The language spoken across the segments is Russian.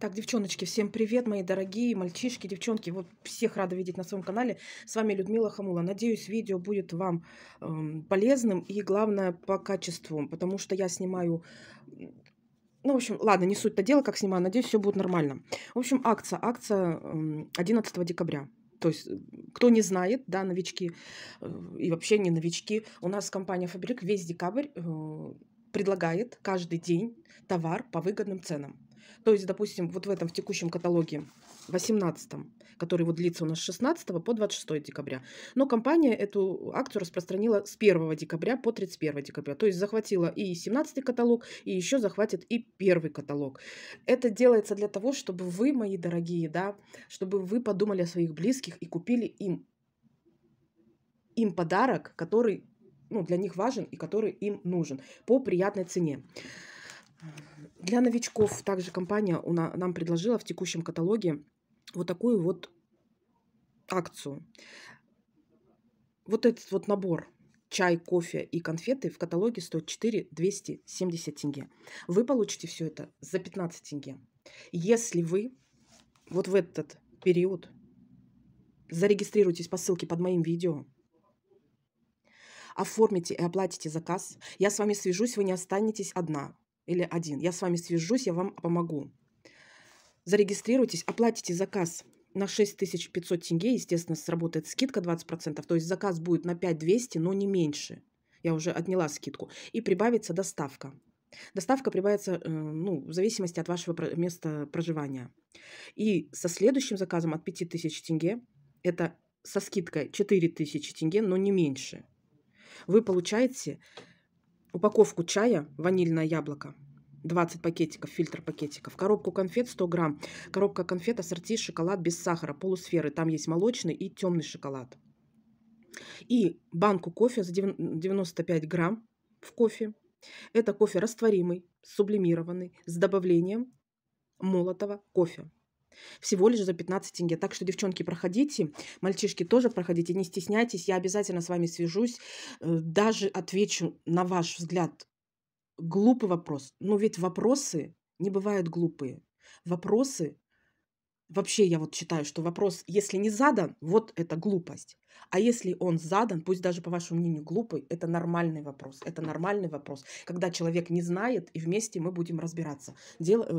Так, девчоночки, всем привет, мои дорогие мальчишки, девчонки. Вот всех рада видеть на своем канале. С вами Людмила Хамула. Надеюсь, видео будет вам э, полезным и, главное, по качеству, потому что я снимаю... Ну, в общем, ладно, не суть-то дело, как снимаю. Надеюсь, все будет нормально. В общем, акция. Акция 11 эм, декабря. То есть, э, кто не знает, да, новички э, и вообще не новички, у нас компания Фабрик весь декабрь э, предлагает каждый день товар по выгодным ценам. То есть, допустим, вот в этом в текущем каталоге 18, который вот длится у нас с 16 по 26 декабря. Но компания эту акцию распространила с 1 декабря по 31 декабря. То есть захватила и 17 каталог, и еще захватит и первый каталог. Это делается для того, чтобы вы, мои дорогие, да, чтобы вы подумали о своих близких и купили им им подарок, который ну, для них важен и который им нужен по приятной цене. Для новичков также компания у нам предложила в текущем каталоге вот такую вот акцию. Вот этот вот набор чай, кофе и конфеты в каталоге стоит 4 270 тенге. Вы получите все это за 15 тенге. Если вы вот в этот период зарегистрируйтесь по ссылке под моим видео, оформите и оплатите заказ. Я с вами свяжусь, вы не останетесь одна или один. Я с вами свяжусь, я вам помогу. Зарегистрируйтесь, оплатите заказ на 6500 тенге, естественно, сработает скидка 20%, то есть заказ будет на 5200, но не меньше. Я уже отняла скидку. И прибавится доставка. Доставка прибавится э, ну, в зависимости от вашего места проживания. И со следующим заказом от 5000 тенге, это со скидкой 4000 тенге, но не меньше. Вы получаете упаковку чая «Ванильное яблоко», 20 пакетиков, фильтр пакетиков, коробку конфет 100 грамм, коробка конфет ассорти шоколад без сахара, полусферы, там есть молочный и темный шоколад. И банку кофе за 95 грамм в кофе. Это кофе растворимый, сублимированный, с добавлением молотого кофе. Всего лишь за 15 тенге. Так что, девчонки, проходите. Мальчишки тоже проходите. Не стесняйтесь. Я обязательно с вами свяжусь. Э, даже отвечу на ваш взгляд. Глупый вопрос. Но ну, ведь вопросы не бывают глупые. Вопросы вообще я вот считаю, что вопрос, если не задан, вот это глупость. А если он задан, пусть даже по вашему мнению глупый, это нормальный вопрос. Это нормальный вопрос, когда человек не знает, и вместе мы будем разбираться. Дело, э,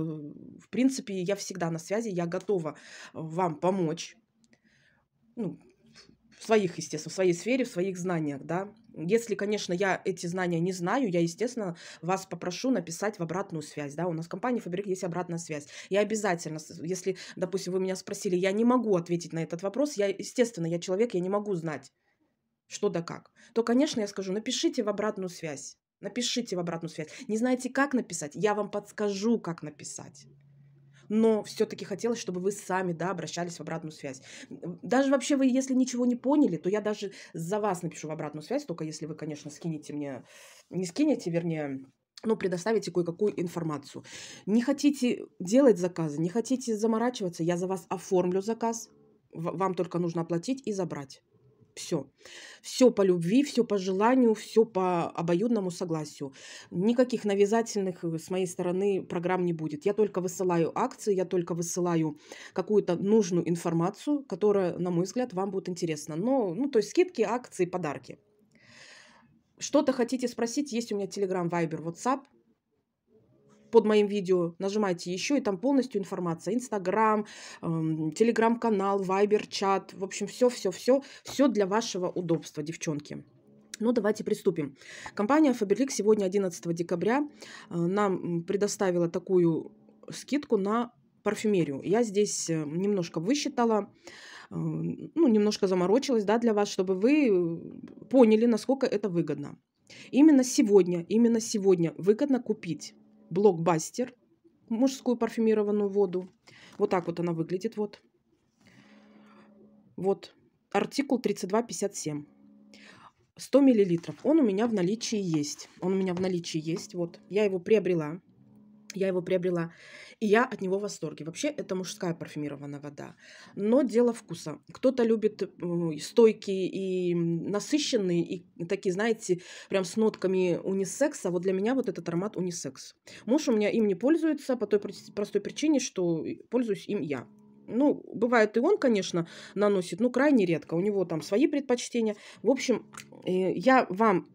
в принципе, я всегда на связи, я готова э, вам помочь. Ну, в своих, естественно, в своей сфере, в своих знаниях, да. Если, конечно, я эти знания не знаю, я, естественно, вас попрошу написать в обратную связь, да, у нас в компании Фабрик есть обратная связь. Я обязательно, если, допустим, вы меня спросили, я не могу ответить на этот вопрос, я, естественно, я человек, я не могу знать, что да как, то, конечно, я скажу, напишите в обратную связь, напишите в обратную связь. Не знаете, как написать, я вам подскажу, как написать но все-таки хотелось, чтобы вы сами, да, обращались в обратную связь. Даже вообще вы, если ничего не поняли, то я даже за вас напишу в обратную связь, только если вы, конечно, скинете мне, не скинете, вернее, ну, предоставите кое-какую информацию. Не хотите делать заказы, не хотите заморачиваться, я за вас оформлю заказ, вам только нужно оплатить и забрать. Все. Все по любви, все по желанию, все по обоюдному согласию. Никаких навязательных э, с моей стороны программ не будет. Я только высылаю акции, я только высылаю какую-то нужную информацию, которая, на мой взгляд, вам будет интересна. Но, ну, то есть скидки, акции, подарки. Что-то хотите спросить, есть у меня Telegram, Viber, WhatsApp – под моим видео нажимайте еще, и там полностью информация. Инстаграм, эм, телеграм-канал, вайбер, чат. В общем, все-все-все, все для вашего удобства, девчонки. Ну, давайте приступим. Компания Faberlic сегодня, 11 декабря, э, нам предоставила такую скидку на парфюмерию. Я здесь э, немножко высчитала, э, ну, немножко заморочилась, да, для вас, чтобы вы поняли, насколько это выгодно. Именно сегодня, именно сегодня выгодно купить блокбастер, мужскую парфюмированную воду. Вот так вот она выглядит, вот. Вот, артикул 3257. 100 миллилитров. Он у меня в наличии есть. Он у меня в наличии есть, вот. Я его приобрела. Я его приобрела. И я от него в восторге. Вообще, это мужская парфюмированная вода. Но дело вкуса. Кто-то любит стойкий и насыщенный и такие, знаете, прям с нотками унисекса. Вот для меня вот этот аромат унисекс. Муж у меня им не пользуется по той простой причине, что пользуюсь им я. Ну, бывает и он, конечно, наносит, но крайне редко. У него там свои предпочтения. В общем, э, я вам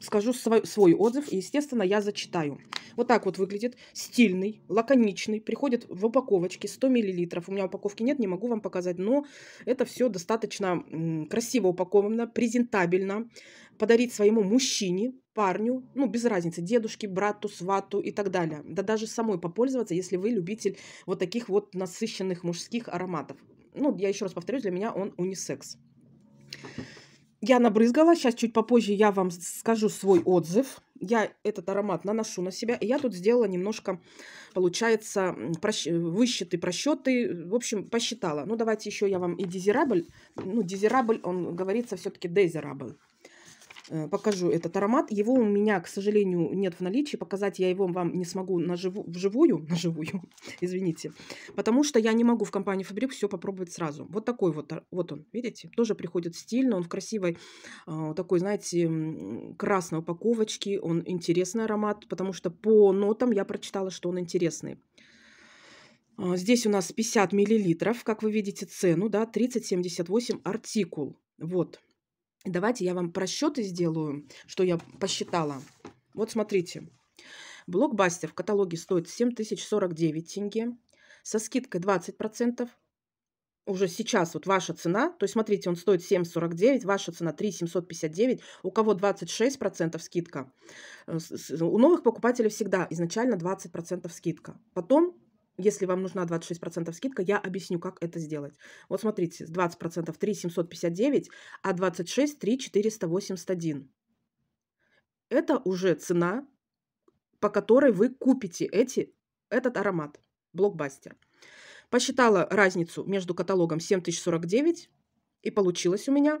скажу свой, свой отзыв, и, естественно, я зачитаю. Вот так вот выглядит. Стильный, лаконичный, приходит в упаковочке 100 мл. У меня упаковки нет, не могу вам показать, но это все достаточно красиво упаковано, презентабельно. Подарить своему мужчине, парню, ну, без разницы, дедушке, брату, свату и так далее. Да даже самой попользоваться, если вы любитель вот таких вот насыщенных мужских ароматов. Ну, я еще раз повторю для меня он унисекс я набрызгала. Сейчас чуть попозже я вам скажу свой отзыв. Я этот аромат наношу на себя. И я тут сделала немножко, получается, просч... высчеты, просчеты. Э, в общем, посчитала. Ну, давайте еще я вам и дезирабль. Ну, дезирабль, он говорится все-таки дезирабль. Э, покажу этот аромат. Его у меня, к сожалению, нет в наличии. Показать я его вам не смогу наживу, вживую, наживую, извините. Потому что я не могу в компании Фабрик все попробовать сразу. Вот такой вот, вот он, видите? Тоже приходит стильно, он в красивой а, такой, знаете, красной упаковочке. Он интересный аромат, потому что по нотам я прочитала, что он интересный. А, здесь у нас 50 миллилитров, как вы видите, цену, да, 30,78 артикул. Вот, Давайте я вам просчеты сделаю, что я посчитала. Вот смотрите. Блокбастер в каталоге стоит 7049 тенге со скидкой 20%. Уже сейчас вот ваша цена, то есть смотрите, он стоит 7,49, ваша цена 3,759, у кого 26% скидка. Э, у новых покупателей всегда изначально 20% скидка. Потом если вам нужна 26% скидка, я объясню, как это сделать. Вот смотрите, 20% 3,759, а 26 – 3,481. Это уже цена, по которой вы купите эти, этот аромат, блокбастер. Посчитала разницу между каталогом 7049 и получилось у меня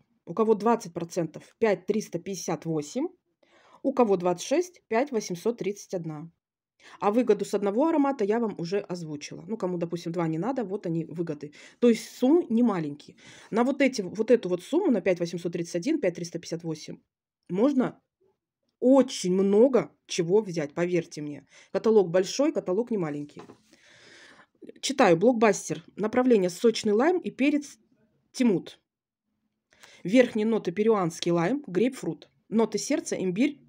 У кого 20% 5358, у кого 26 5831. А выгоду с одного аромата я вам уже озвучила. Ну, кому, допустим, два не надо, вот они выгоды. То есть суммы не маленькие. На вот, эти, вот эту вот сумму, на 5831, 5358, можно очень много чего взять, поверьте мне. Каталог большой, каталог не маленький. Читаю, блокбастер. Направление сочный лайм и перец тимут. Верхние ноты – перуанский лайм, грейпфрут. Ноты сердца – имбирь,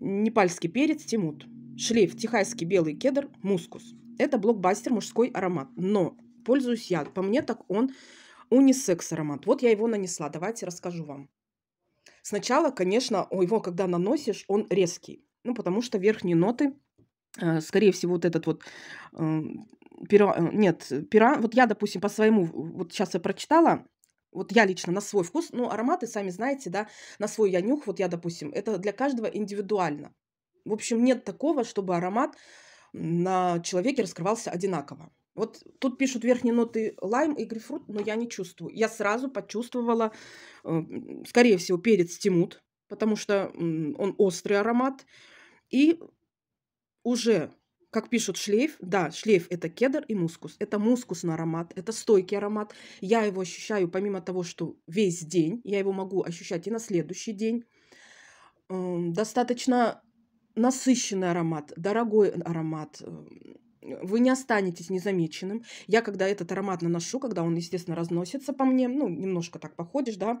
непальский перец, тимут. Шлейф – тихайский белый кедр, мускус. Это блокбастер мужской аромат. Но пользуюсь я. По мне так он унисекс аромат. Вот я его нанесла. Давайте расскажу вам. Сначала, конечно, его когда наносишь, он резкий. Ну, потому что верхние ноты, э, скорее всего, вот этот вот э, пера... Э, нет, пера... вот я, допустим, по своему, вот сейчас я прочитала вот я лично на свой вкус, ну, ароматы, сами знаете, да, на свой я нюх, вот я, допустим, это для каждого индивидуально. В общем, нет такого, чтобы аромат на человеке раскрывался одинаково. Вот тут пишут верхние ноты лайм и грейпфрут, но я не чувствую. Я сразу почувствовала, эм, скорее всего, перец тимут, потому что он острый аромат. И уже как пишут, шлейф. Да, шлейф – это кедр и мускус. Это мускусный аромат, это стойкий аромат. Я его ощущаю, помимо того, что весь день, я его могу ощущать и на следующий день. Эм, достаточно насыщенный аромат, дорогой аромат. Эм, вы не останетесь незамеченным. Я, когда этот аромат наношу, когда он, естественно, разносится по мне, ну, немножко так походишь, да,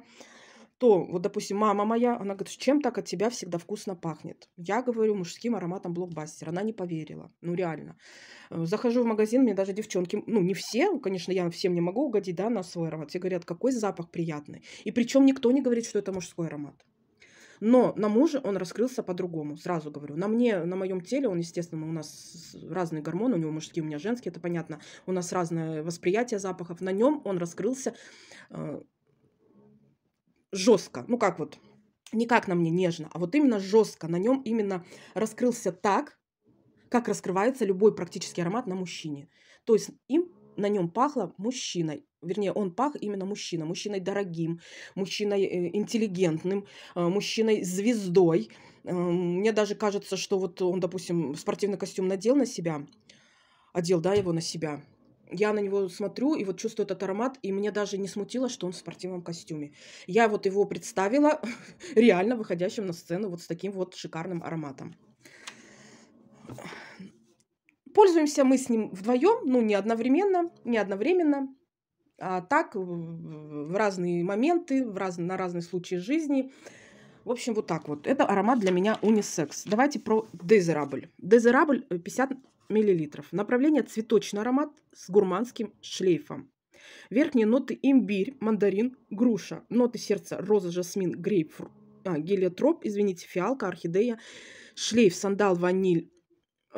что, вот, допустим, мама моя, она говорит, чем так от тебя всегда вкусно пахнет? Я говорю мужским ароматом блокбастер. Она не поверила. Ну, реально. Э, захожу в магазин, мне даже девчонки, ну, не все, конечно, я всем не могу угодить, да, на свой аромат. Все говорят, какой запах приятный. И причем никто не говорит, что это мужской аромат. Но на муже он раскрылся по-другому, сразу говорю. На мне, на моем теле, он, естественно, у нас разные гормоны, у него мужские, у меня женские, это понятно. У нас разное восприятие запахов. На нем он раскрылся э, жестко. Ну как вот, никак на мне нежно, а вот именно жестко. На нем именно раскрылся так, как раскрывается любой практический аромат на мужчине. То есть им на нем пахло мужчиной. Вернее, он пах именно мужчина. Мужчиной дорогим, мужчиной э, интеллигентным, э, мужчиной звездой. Э, мне даже кажется, что вот он, допустим, спортивный костюм надел на себя, одел, да, его на себя я на него смотрю и вот чувствую этот аромат, и мне даже не смутило, что он в спортивном костюме. Я вот его представила реально выходящим на сцену вот с таким вот шикарным ароматом. Пользуемся мы с ним вдвоем, ну не одновременно, не одновременно, а так в разные моменты, в раз, на разные случаи жизни. В общем, вот так вот. Это аромат для меня унисекс. Давайте про Desirable. Desirable 50 мл. Направление цветочный аромат с гурманским шлейфом. Верхние ноты имбирь, мандарин, груша. Ноты сердца роза, жасмин, грейпфрут, а, гелиотроп, извините, фиалка, орхидея, шлейф, сандал, ваниль,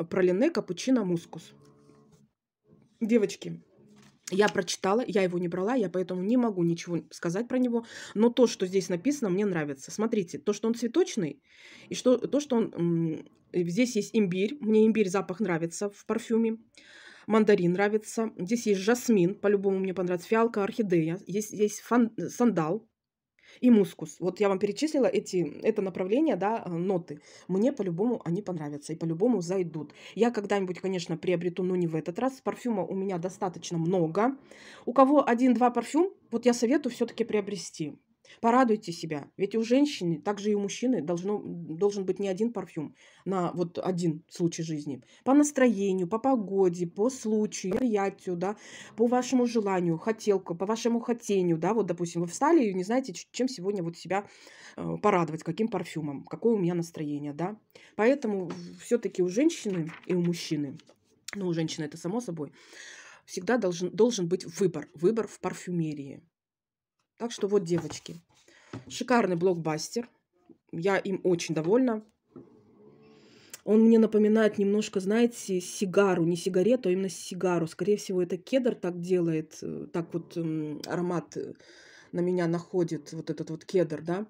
пролине, капучино, мускус. Девочки, я прочитала, я его не брала, я поэтому не могу ничего сказать про него. Но то, что здесь написано, мне нравится. Смотрите, то, что он цветочный, и что, то, что он... Здесь есть имбирь. Мне имбирь запах нравится в парфюме. Мандарин нравится. Здесь есть жасмин. По-любому мне понравится фиалка, орхидея. Здесь есть фан, сандал и мускус. Вот я вам перечислила эти, это направление, да, э, ноты. Мне по-любому они понравятся и по-любому зайдут. Я когда-нибудь, конечно, приобрету, но не в этот раз. Парфюма у меня достаточно много. У кого один-два парфюм, вот я советую все-таки приобрести. Порадуйте себя, ведь у женщины, так же и у мужчины, должно, должен быть не один парфюм на вот один случай жизни. По настроению, по погоде, по случаю, приятию, да, по вашему желанию, хотелку, по вашему хотению, да, вот, допустим, вы встали и не знаете, чем сегодня вот себя э, порадовать, каким парфюмом, какое у меня настроение, да. Поэтому все-таки у женщины и у мужчины, ну, у женщины это само собой, всегда должен, должен быть выбор, выбор в парфюмерии. Так что вот, девочки, шикарный блокбастер. Я им очень довольна. Он мне напоминает немножко, знаете, сигару, не сигарету, а именно сигару. Скорее всего, это кедр так делает, э, так вот аромат э, на меня находит, вот этот вот кедр, да.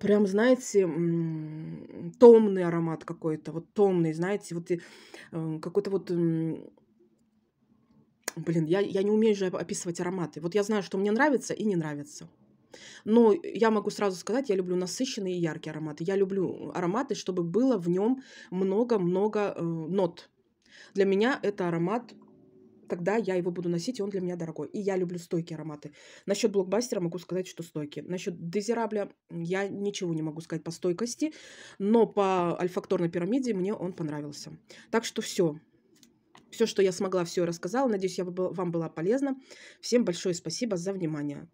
прям, знаете, томный аромат какой-то, вот томный, знаете, вот э, какой-то вот Блин, я, я не умею же описывать ароматы. Вот я знаю, что мне нравится и не нравится. Но я могу сразу сказать, я люблю насыщенные и яркие ароматы. Я люблю э, ароматы, чтобы было в нем много-много э, нот. Для меня это аромат, тогда я его буду носить, и он для меня дорогой. И я люблю стойкие ароматы. Насчет блокбастера могу сказать, что стойкие. Насчет дезирабля я ничего не могу сказать по стойкости, но по альфакторной пирамиде мне он понравился. Так что все. Все, что я смогла, все рассказала. Надеюсь, я вам была полезна. Всем большое спасибо за внимание.